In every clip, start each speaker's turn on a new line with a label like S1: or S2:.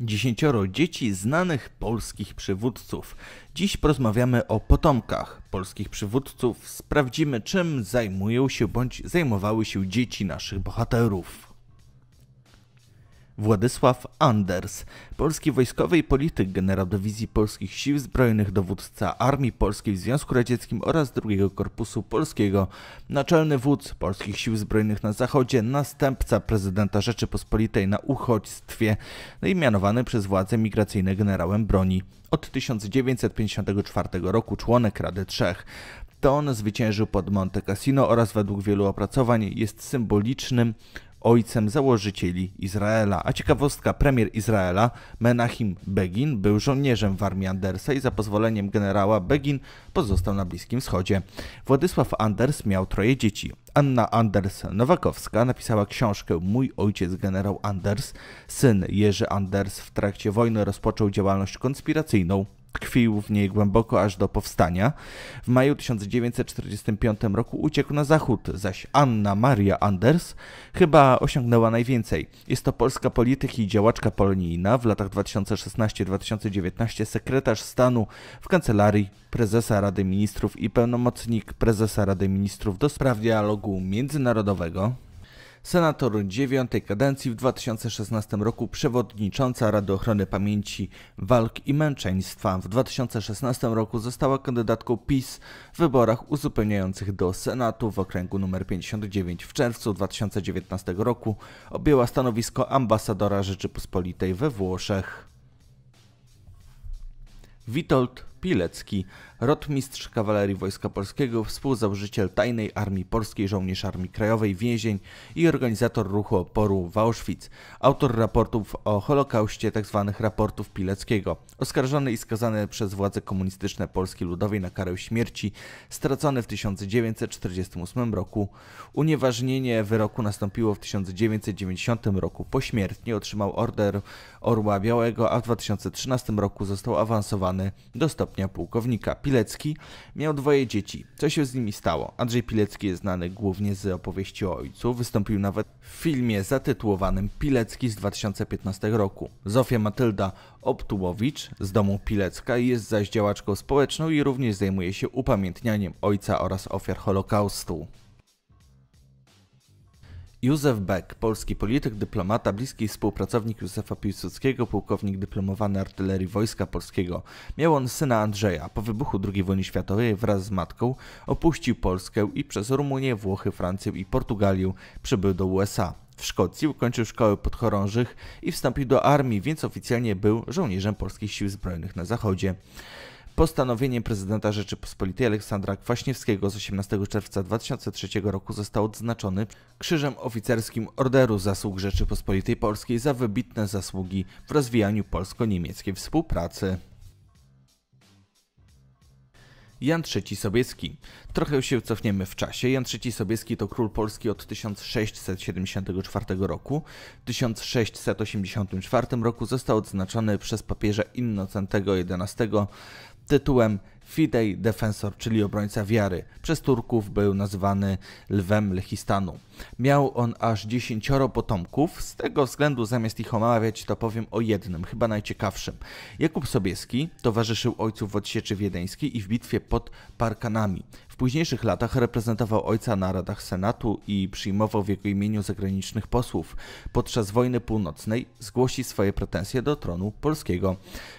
S1: Dziesięcioro dzieci znanych polskich przywódców. Dziś porozmawiamy o potomkach polskich przywódców. Sprawdzimy, czym zajmują się bądź zajmowały się dzieci naszych bohaterów. Władysław Anders, polski wojskowy i polityk, generał dywizji Polskich Sił Zbrojnych, dowódca Armii Polskiej w Związku Radzieckim oraz II Korpusu Polskiego, naczelny wódz Polskich Sił Zbrojnych na Zachodzie, następca prezydenta Rzeczypospolitej na uchodźstwie no i mianowany przez władze migracyjne generałem broni. Od 1954 roku członek Rady Trzech. To on zwyciężył pod Monte Cassino oraz według wielu opracowań jest symbolicznym ojcem założycieli Izraela. A ciekawostka, premier Izraela Menachim Begin był żołnierzem w armii Andersa i za pozwoleniem generała Begin pozostał na Bliskim Wschodzie. Władysław Anders miał troje dzieci. Anna Anders-Nowakowska napisała książkę Mój ojciec generał Anders. Syn Jerzy Anders w trakcie wojny rozpoczął działalność konspiracyjną tkwił w niej głęboko aż do powstania. W maju 1945 roku uciekł na zachód, zaś Anna Maria Anders chyba osiągnęła najwięcej. Jest to polska polityk i działaczka polonijna, w latach 2016-2019 sekretarz stanu w kancelarii prezesa Rady Ministrów i pełnomocnik prezesa Rady Ministrów do spraw dialogu międzynarodowego senator dziewiątej kadencji w 2016 roku, przewodnicząca Rady Ochrony Pamięci Walk i Męczeństwa. W 2016 roku została kandydatką PiS w wyborach uzupełniających do Senatu w okręgu nr 59. W czerwcu 2019 roku objęła stanowisko ambasadora Rzeczypospolitej we Włoszech. Witold Pilecki, rotmistrz kawalerii Wojska Polskiego, współzałożyciel Tajnej Armii Polskiej, żołnierz Armii Krajowej, więzień i organizator ruchu oporu w Auschwitz, autor raportów o Holokauście, tzw. Tak raportów Pileckiego, oskarżony i skazany przez władze komunistyczne Polski Ludowej na karę śmierci, stracony w 1948 roku. Unieważnienie wyroku nastąpiło w 1990 roku. Pośmiertnie otrzymał order Orła Białego, a w 2013 roku został awansowany do stopnia pułkownika. Pilecki miał dwoje dzieci. Co się z nimi stało? Andrzej Pilecki jest znany głównie z opowieści o ojcu. Wystąpił nawet w filmie zatytułowanym Pilecki z 2015 roku. Zofia Matylda Optułowicz z domu Pilecka jest zaś działaczką społeczną i również zajmuje się upamiętnianiem ojca oraz ofiar Holokaustu. Józef Beck, polski polityk, dyplomata, bliski współpracownik Józefa Piłsudskiego, pułkownik dyplomowany artylerii Wojska Polskiego. Miał on syna Andrzeja. Po wybuchu II wojny światowej wraz z matką opuścił Polskę i przez Rumunię, Włochy, Francję i Portugalię przybył do USA. W Szkocji ukończył szkołę podchorążych i wstąpił do armii, więc oficjalnie był żołnierzem polskich sił zbrojnych na zachodzie. Postanowienie prezydenta Rzeczypospolitej Aleksandra Kwaśniewskiego z 18 czerwca 2003 roku został odznaczony Krzyżem Oficerskim Orderu Zasług Rzeczypospolitej Polskiej za wybitne zasługi w rozwijaniu polsko-niemieckiej współpracy. Jan III Sobieski. Trochę się cofniemy w czasie. Jan III Sobieski to król Polski od 1674 roku. W 1684 roku został odznaczony przez papieża Innocentego XI tytułem Fidei Defensor, czyli obrońca wiary. Przez Turków był nazywany lwem Lechistanu. Miał on aż dziesięcioro potomków, z tego względu zamiast ich omawiać to powiem o jednym, chyba najciekawszym. Jakub Sobieski towarzyszył ojcu w odsieczy wiedeńskiej i w bitwie pod Parkanami. W późniejszych latach reprezentował ojca na radach Senatu i przyjmował w jego imieniu zagranicznych posłów. Podczas wojny północnej zgłosi swoje pretensje do tronu polskiego.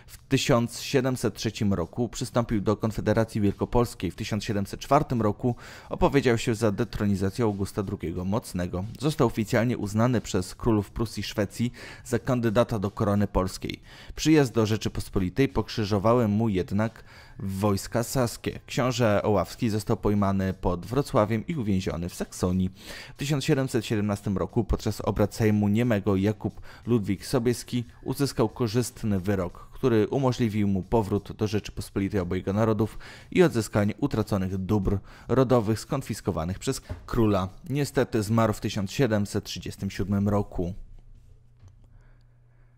S1: W 1703 roku przystąpił do Konfederacji Wielkopolskiej. W 1704 roku opowiedział się za detronizacją Augusta II Mocnego. Został oficjalnie uznany przez królów Prusji i Szwecji za kandydata do korony polskiej. Przyjazd do Rzeczypospolitej pokrzyżowałem mu jednak wojska saskie. Książę Oławski został pojmany pod Wrocławiem i uwięziony w Saksonii. W 1717 roku podczas obrad Sejmu Niemego Jakub Ludwik Sobieski uzyskał korzystny wyrok, który umożliwił mu powrót do Rzeczypospolitej obojga narodów i odzyskanie utraconych dóbr rodowych skonfiskowanych przez króla. Niestety zmarł w 1737 roku.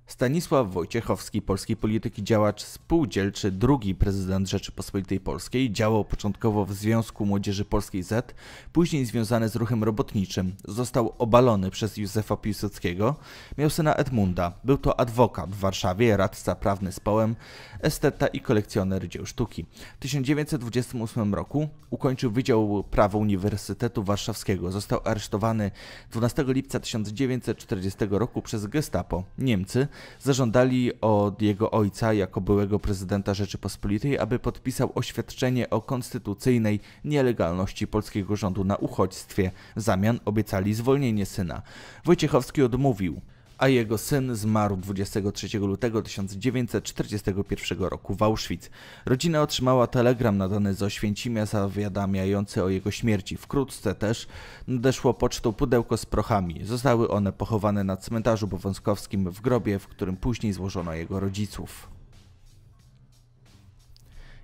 S1: Stanisław Wojciechowski, polski polityk i działacz spółdzielczy, drugi prezydent Rzeczypospolitej Polskiej, działał początkowo w Związku Młodzieży Polskiej Z, później związany z ruchem robotniczym. Został obalony przez Józefa Piłsudskiego, miał syna Edmunda. Był to adwokat w Warszawie, radca prawny z Połem, esteta i kolekcjoner dzieł sztuki. W 1928 roku ukończył Wydział Prawa Uniwersytetu Warszawskiego. Został aresztowany 12 lipca 1940 roku przez gestapo Niemcy zażądali od jego ojca, jako byłego prezydenta Rzeczypospolitej, aby podpisał oświadczenie o konstytucyjnej nielegalności polskiego rządu na uchodźstwie. W zamian obiecali zwolnienie syna. Wojciechowski odmówił a jego syn zmarł 23 lutego 1941 roku w Auschwitz. Rodzina otrzymała telegram nadany z Oświęcimia zawiadamiający o jego śmierci. Wkrótce też nadeszło pocztą pudełko z prochami. Zostały one pochowane na cmentarzu powązkowskim w grobie, w którym później złożono jego rodziców.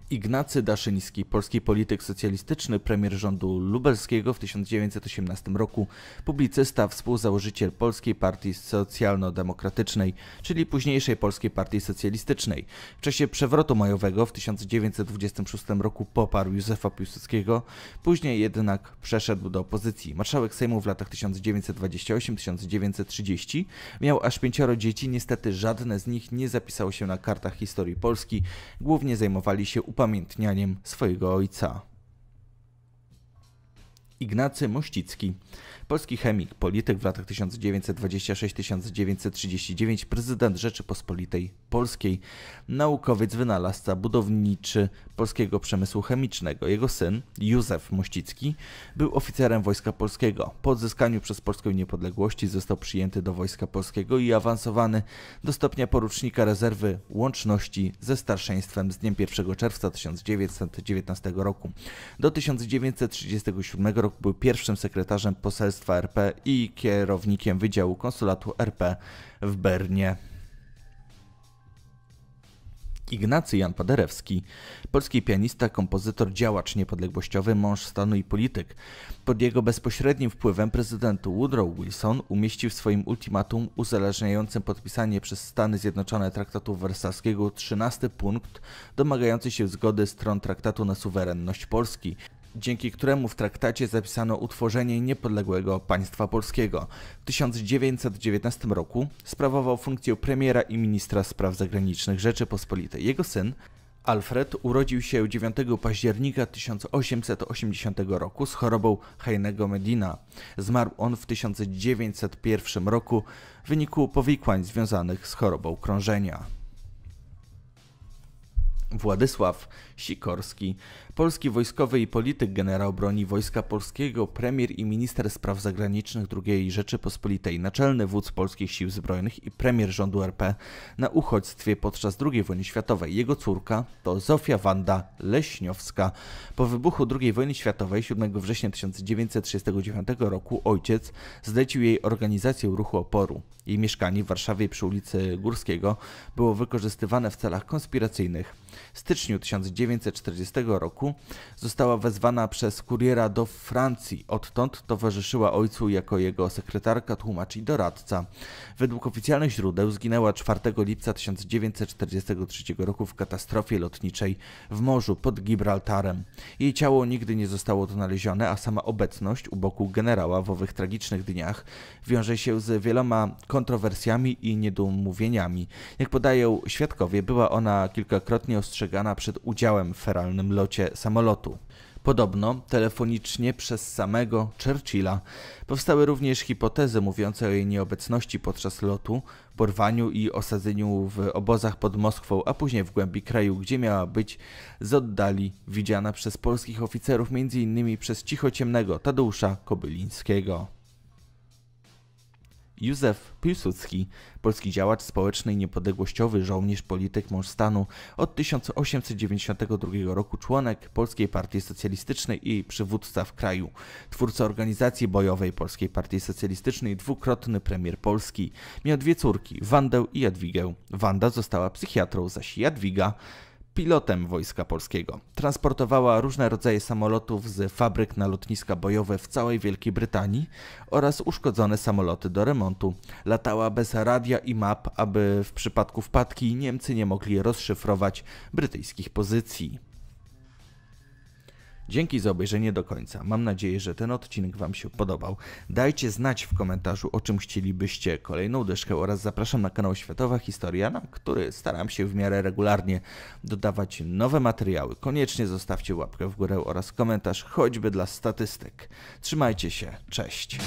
S1: Ignacy Daszyński, polski polityk socjalistyczny, premier rządu lubelskiego w 1918 roku, publicysta, współzałożyciel Polskiej Partii Socjalno-Demokratycznej, czyli późniejszej Polskiej Partii Socjalistycznej. W czasie przewrotu majowego w 1926 roku poparł Józefa Piłsudskiego, później jednak przeszedł do opozycji. Marszałek Sejmu w latach 1928-1930 miał aż pięcioro dzieci, niestety żadne z nich nie zapisało się na kartach historii Polski, głównie zajmowali się upamiętnianiem swojego ojca. Ignacy Mościcki, polski chemik, polityk w latach 1926-1939, prezydent Rzeczypospolitej Polskiej, naukowiec, wynalazca, budowniczy, polskiego przemysłu chemicznego. Jego syn, Józef Mościcki, był oficerem Wojska Polskiego. Po odzyskaniu przez Polskę niepodległości został przyjęty do Wojska Polskiego i awansowany do stopnia porucznika rezerwy łączności ze starszeństwem z dniem 1 czerwca 1919 roku. Do 1937 roku był pierwszym sekretarzem poselstwa RP i kierownikiem Wydziału Konsulatu RP w Bernie. Ignacy Jan Paderewski, polski pianista, kompozytor, działacz niepodległościowy, mąż stanu i polityk. Pod jego bezpośrednim wpływem prezydent Woodrow Wilson umieścił w swoim ultimatum uzależniającym podpisanie przez Stany Zjednoczone traktatu wersalskiego 13 punkt domagający się zgody stron traktatu na suwerenność Polski dzięki któremu w traktacie zapisano utworzenie niepodległego państwa polskiego. W 1919 roku sprawował funkcję premiera i ministra spraw zagranicznych Rzeczypospolitej. Jego syn, Alfred urodził się 9 października 1880 roku z chorobą Heinego Medina. Zmarł on w 1901 roku w wyniku powikłań związanych z chorobą krążenia. Władysław Sikorski, polski wojskowy i polityk, generał broni Wojska Polskiego, premier i minister spraw zagranicznych II Rzeczypospolitej, naczelny wódz Polskich Sił Zbrojnych i premier rządu RP na uchodźstwie podczas II wojny światowej. Jego córka to Zofia Wanda Leśniowska. Po wybuchu II wojny światowej 7 września 1939 roku ojciec zlecił jej organizację ruchu oporu. Jej mieszkanie w Warszawie przy ulicy Górskiego było wykorzystywane w celach konspiracyjnych. W styczniu 1939 1940 roku została wezwana przez kuriera do Francji. Odtąd towarzyszyła ojcu jako jego sekretarka, tłumacz i doradca. Według oficjalnych źródeł zginęła 4 lipca 1943 roku w katastrofie lotniczej w morzu pod Gibraltarem. Jej ciało nigdy nie zostało odnalezione, a sama obecność u boku generała w owych tragicznych dniach wiąże się z wieloma kontrowersjami i niedomówieniami. Jak podają świadkowie, była ona kilkakrotnie ostrzegana przed udziałem w feralnym locie samolotu. Podobno telefonicznie przez samego Churchilla powstały również hipotezy mówiące o jej nieobecności podczas lotu, porwaniu i osadzeniu w obozach pod Moskwą, a później w głębi kraju, gdzie miała być z oddali widziana przez polskich oficerów, m.in. przez cichociemnego Tadeusza Kobylińskiego. Józef Piłsudski, polski działacz społeczny i niepodległościowy, żołnierz, polityk, mąż stanu, od 1892 roku członek Polskiej Partii Socjalistycznej i przywódca w kraju, twórca organizacji bojowej Polskiej Partii Socjalistycznej, dwukrotny premier Polski. Miał dwie córki, Wandę i Jadwigę. Wanda została psychiatrą, zaś Jadwiga pilotem Wojska Polskiego. Transportowała różne rodzaje samolotów z fabryk na lotniska bojowe w całej Wielkiej Brytanii oraz uszkodzone samoloty do remontu. Latała bez radia i map, aby w przypadku wpadki Niemcy nie mogli rozszyfrować brytyjskich pozycji. Dzięki za obejrzenie do końca. Mam nadzieję, że ten odcinek Wam się podobał. Dajcie znać w komentarzu, o czym chcielibyście kolejną dyszkę oraz zapraszam na kanał Światowa Historia, na który staram się w miarę regularnie dodawać nowe materiały. Koniecznie zostawcie łapkę w górę oraz komentarz, choćby dla statystyk. Trzymajcie się, cześć!